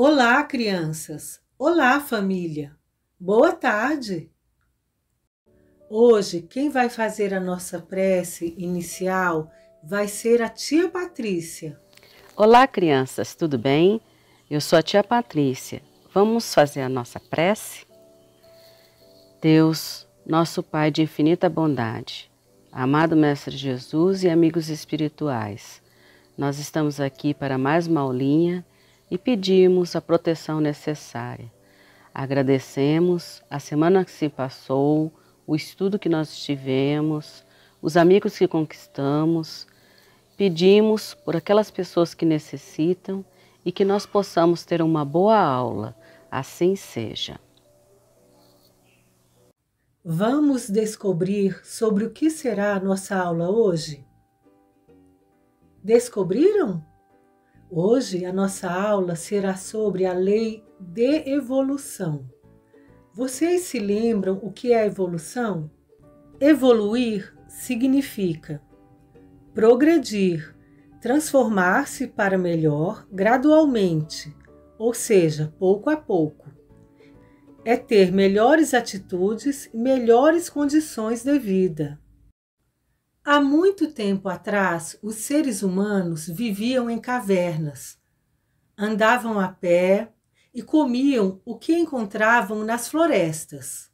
Olá, crianças! Olá, família! Boa tarde! Hoje, quem vai fazer a nossa prece inicial vai ser a tia Patrícia. Olá, crianças, tudo bem? Eu sou a tia Patrícia. Vamos fazer a nossa prece? Deus, nosso Pai de infinita bondade, amado Mestre Jesus e amigos espirituais, nós estamos aqui para mais uma aulinha e pedimos a proteção necessária. Agradecemos a semana que se passou, o estudo que nós tivemos, os amigos que conquistamos. Pedimos por aquelas pessoas que necessitam e que nós possamos ter uma boa aula. Assim seja. Vamos descobrir sobre o que será a nossa aula hoje? Descobriram? Hoje a nossa aula será sobre a lei de evolução. Vocês se lembram o que é evolução? Evoluir significa progredir, transformar-se para melhor gradualmente, ou seja, pouco a pouco. É ter melhores atitudes e melhores condições de vida. Há muito tempo atrás, os seres humanos viviam em cavernas, andavam a pé e comiam o que encontravam nas florestas.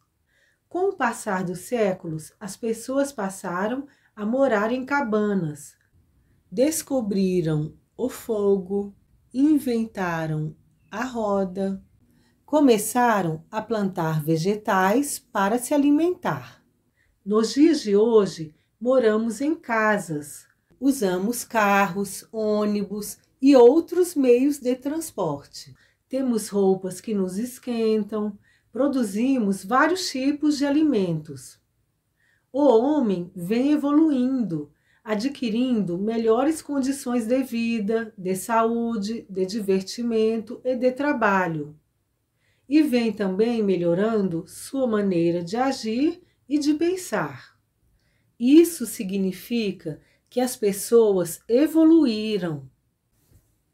Com o passar dos séculos, as pessoas passaram a morar em cabanas, descobriram o fogo, inventaram a roda, começaram a plantar vegetais para se alimentar. Nos dias de hoje, moramos em casas, usamos carros, ônibus e outros meios de transporte. Temos roupas que nos esquentam, produzimos vários tipos de alimentos. O homem vem evoluindo, adquirindo melhores condições de vida, de saúde, de divertimento e de trabalho. E vem também melhorando sua maneira de agir e de pensar. Isso significa que as pessoas evoluíram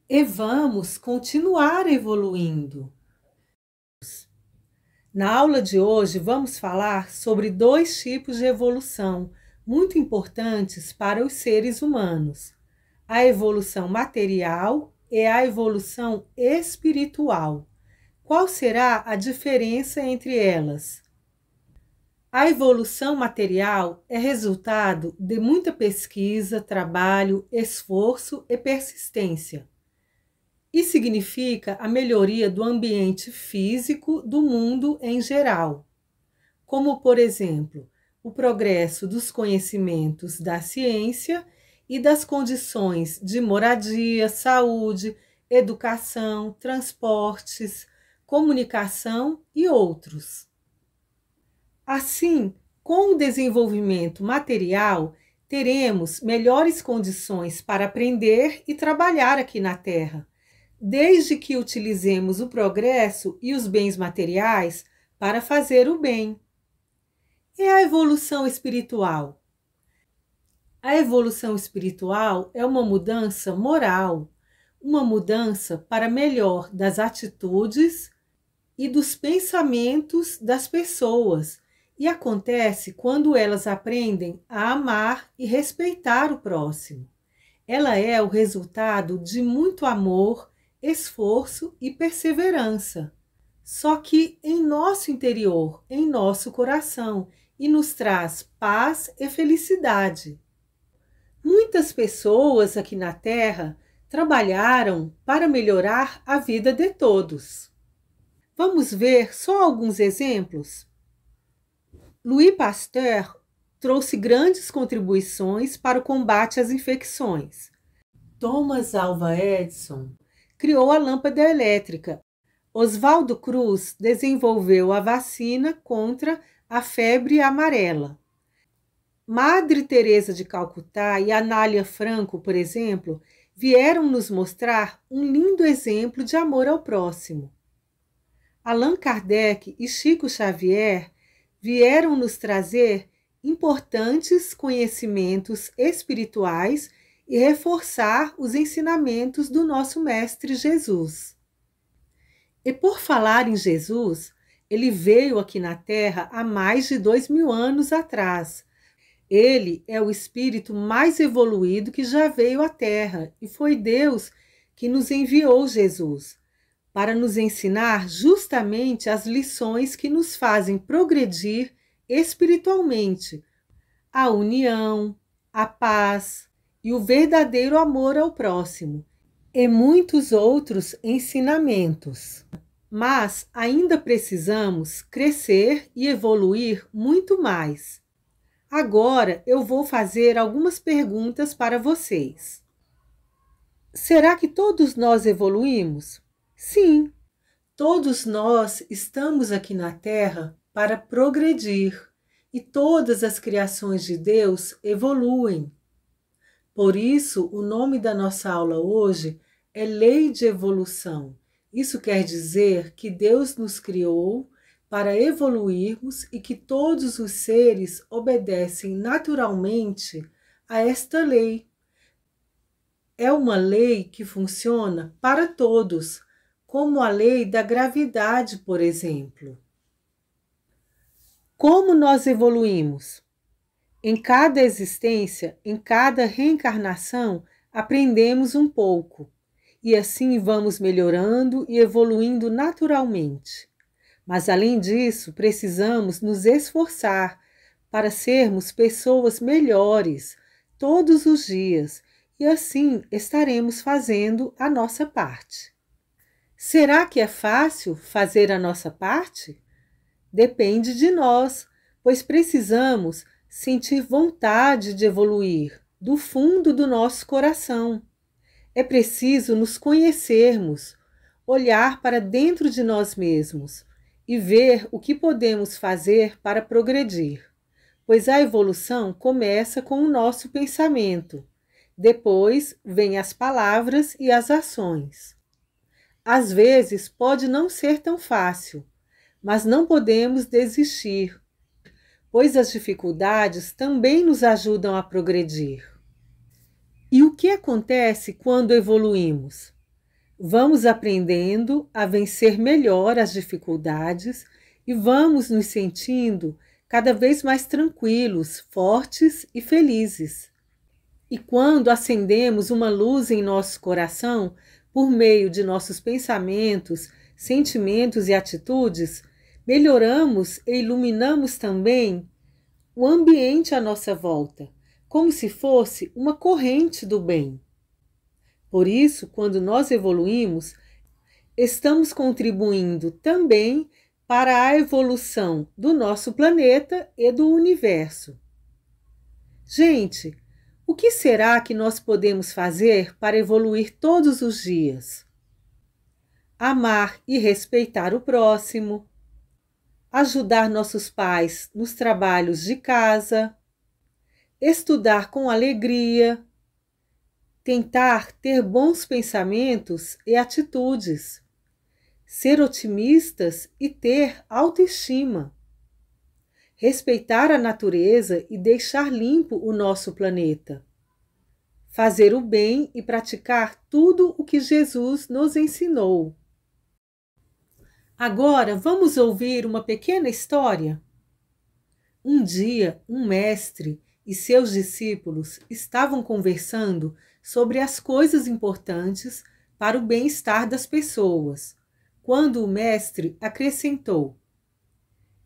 e vamos continuar evoluindo. Na aula de hoje, vamos falar sobre dois tipos de evolução muito importantes para os seres humanos: a evolução material e a evolução espiritual. Qual será a diferença entre elas? A evolução material é resultado de muita pesquisa, trabalho, esforço e persistência. E significa a melhoria do ambiente físico do mundo em geral, como, por exemplo, o progresso dos conhecimentos da ciência e das condições de moradia, saúde, educação, transportes, comunicação e outros. Assim, com o desenvolvimento material, teremos melhores condições para aprender e trabalhar aqui na Terra, desde que utilizemos o progresso e os bens materiais para fazer o bem. É a evolução espiritual. A evolução espiritual é uma mudança moral, uma mudança para melhor das atitudes e dos pensamentos das pessoas e acontece quando elas aprendem a amar e respeitar o próximo. Ela é o resultado de muito amor, esforço e perseverança. Só que em nosso interior, em nosso coração, e nos traz paz e felicidade. Muitas pessoas aqui na Terra trabalharam para melhorar a vida de todos. Vamos ver só alguns exemplos? Louis Pasteur trouxe grandes contribuições para o combate às infecções. Thomas Alva Edison criou a lâmpada elétrica. Oswaldo Cruz desenvolveu a vacina contra a febre amarela. Madre Teresa de Calcutá e Anália Franco, por exemplo, vieram nos mostrar um lindo exemplo de amor ao próximo. Allan Kardec e Chico Xavier vieram nos trazer importantes conhecimentos espirituais e reforçar os ensinamentos do nosso Mestre Jesus. E por falar em Jesus, ele veio aqui na Terra há mais de dois mil anos atrás. Ele é o espírito mais evoluído que já veio à Terra e foi Deus que nos enviou Jesus para nos ensinar justamente as lições que nos fazem progredir espiritualmente, a união, a paz e o verdadeiro amor ao próximo, e muitos outros ensinamentos. Mas ainda precisamos crescer e evoluir muito mais. Agora eu vou fazer algumas perguntas para vocês. Será que todos nós evoluímos? Sim, todos nós estamos aqui na Terra para progredir e todas as criações de Deus evoluem. Por isso, o nome da nossa aula hoje é Lei de Evolução. Isso quer dizer que Deus nos criou para evoluirmos e que todos os seres obedecem naturalmente a esta lei. É uma lei que funciona para todos, como a lei da gravidade, por exemplo. Como nós evoluímos? Em cada existência, em cada reencarnação, aprendemos um pouco e assim vamos melhorando e evoluindo naturalmente. Mas além disso, precisamos nos esforçar para sermos pessoas melhores todos os dias e assim estaremos fazendo a nossa parte. Será que é fácil fazer a nossa parte? Depende de nós, pois precisamos sentir vontade de evoluir do fundo do nosso coração. É preciso nos conhecermos, olhar para dentro de nós mesmos e ver o que podemos fazer para progredir, pois a evolução começa com o nosso pensamento. Depois vêm as palavras e as ações. Às vezes pode não ser tão fácil, mas não podemos desistir, pois as dificuldades também nos ajudam a progredir. E o que acontece quando evoluímos? Vamos aprendendo a vencer melhor as dificuldades e vamos nos sentindo cada vez mais tranquilos, fortes e felizes. E quando acendemos uma luz em nosso coração, por meio de nossos pensamentos, sentimentos e atitudes, melhoramos e iluminamos também o ambiente à nossa volta, como se fosse uma corrente do bem. Por isso, quando nós evoluímos, estamos contribuindo também para a evolução do nosso planeta e do universo. Gente, o que será que nós podemos fazer para evoluir todos os dias? Amar e respeitar o próximo, ajudar nossos pais nos trabalhos de casa, estudar com alegria, tentar ter bons pensamentos e atitudes, ser otimistas e ter autoestima respeitar a natureza e deixar limpo o nosso planeta. Fazer o bem e praticar tudo o que Jesus nos ensinou. Agora vamos ouvir uma pequena história. Um dia, um mestre e seus discípulos estavam conversando sobre as coisas importantes para o bem-estar das pessoas, quando o mestre acrescentou: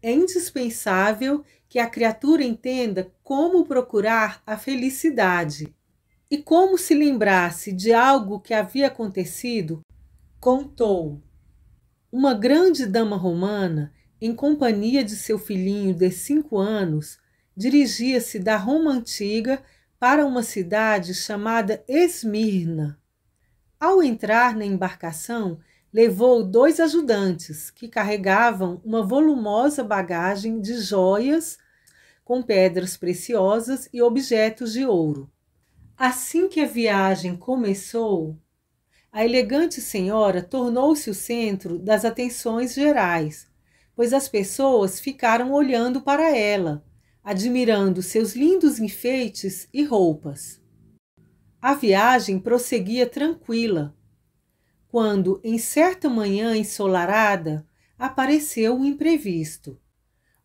é indispensável que a criatura entenda como procurar a felicidade e como se lembrasse de algo que havia acontecido, contou. Uma grande dama romana, em companhia de seu filhinho de cinco anos, dirigia-se da Roma antiga para uma cidade chamada Esmirna. Ao entrar na embarcação, levou dois ajudantes que carregavam uma volumosa bagagem de joias com pedras preciosas e objetos de ouro. Assim que a viagem começou, a elegante senhora tornou-se o centro das atenções gerais, pois as pessoas ficaram olhando para ela, admirando seus lindos enfeites e roupas. A viagem prosseguia tranquila, quando, em certa manhã ensolarada, apareceu um imprevisto.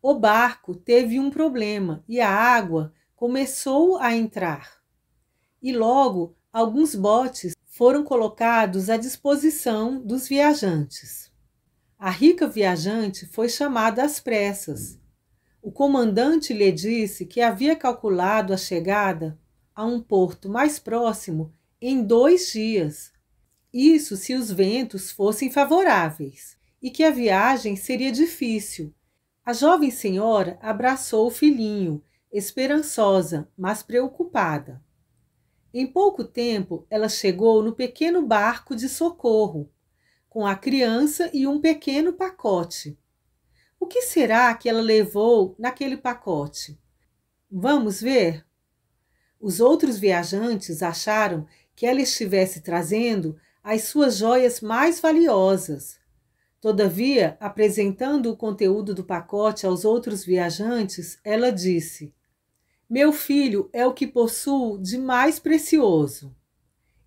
O barco teve um problema e a água começou a entrar. E logo alguns botes foram colocados à disposição dos viajantes. A rica viajante foi chamada às pressas. O comandante lhe disse que havia calculado a chegada a um porto mais próximo em dois dias isso se os ventos fossem favoráveis e que a viagem seria difícil. A jovem senhora abraçou o filhinho, esperançosa, mas preocupada. Em pouco tempo, ela chegou no pequeno barco de socorro, com a criança e um pequeno pacote. O que será que ela levou naquele pacote? Vamos ver. Os outros viajantes acharam que ela estivesse trazendo as suas joias mais valiosas. Todavia, apresentando o conteúdo do pacote aos outros viajantes, ela disse: Meu filho é o que possuo de mais precioso.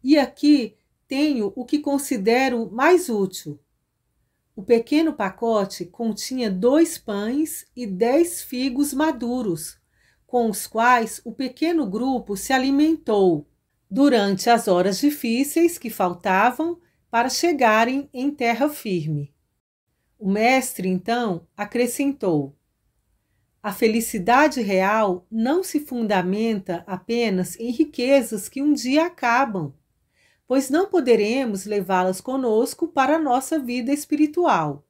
E aqui tenho o que considero mais útil. O pequeno pacote continha dois pães e dez figos maduros, com os quais o pequeno grupo se alimentou durante as horas difíceis que faltavam para chegarem em terra firme. O mestre, então, acrescentou: A felicidade real não se fundamenta apenas em riquezas que um dia acabam, pois não poderemos levá-las conosco para a nossa vida espiritual.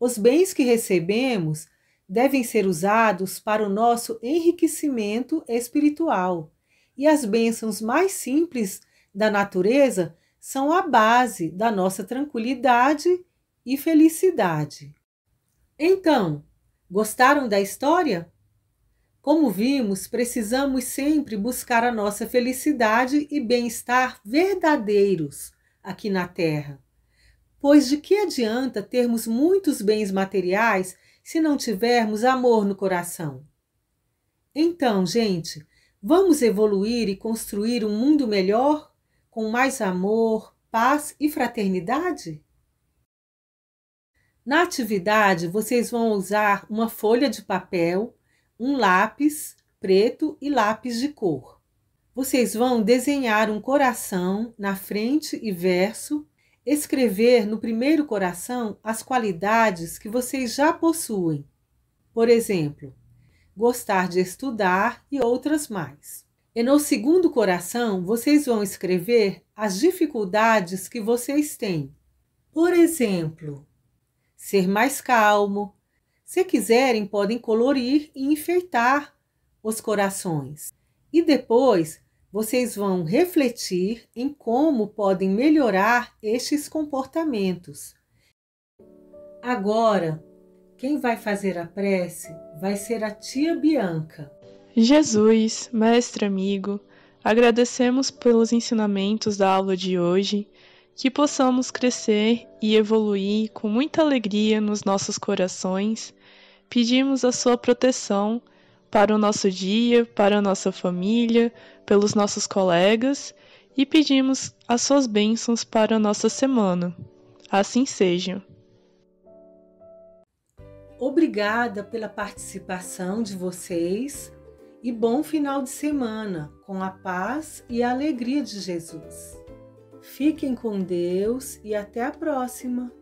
Os bens que recebemos devem ser usados para o nosso enriquecimento espiritual e as bênçãos mais simples da natureza são a base da nossa tranquilidade e felicidade. Então, gostaram da história? Como vimos, precisamos sempre buscar a nossa felicidade e bem-estar verdadeiros aqui na Terra. Pois de que adianta termos muitos bens materiais se não tivermos amor no coração? Então, gente, Vamos evoluir e construir um mundo melhor, com mais amor, paz e fraternidade? Na atividade, vocês vão usar uma folha de papel, um lápis preto e lápis de cor. Vocês vão desenhar um coração na frente e verso, escrever no primeiro coração as qualidades que vocês já possuem. Por exemplo, gostar de estudar e outras mais. E no segundo coração, vocês vão escrever as dificuldades que vocês têm. Por exemplo, ser mais calmo. Se quiserem, podem colorir e enfeitar os corações. E depois, vocês vão refletir em como podem melhorar estes comportamentos. Agora, quem vai fazer a prece vai ser a tia Bianca. Jesus, mestre amigo, agradecemos pelos ensinamentos da aula de hoje, que possamos crescer e evoluir com muita alegria nos nossos corações. Pedimos a sua proteção para o nosso dia, para a nossa família, pelos nossos colegas e pedimos as suas bênçãos para a nossa semana. Assim seja. Obrigada pela participação de vocês e bom final de semana com a paz e a alegria de Jesus. Fiquem com Deus e até a próxima!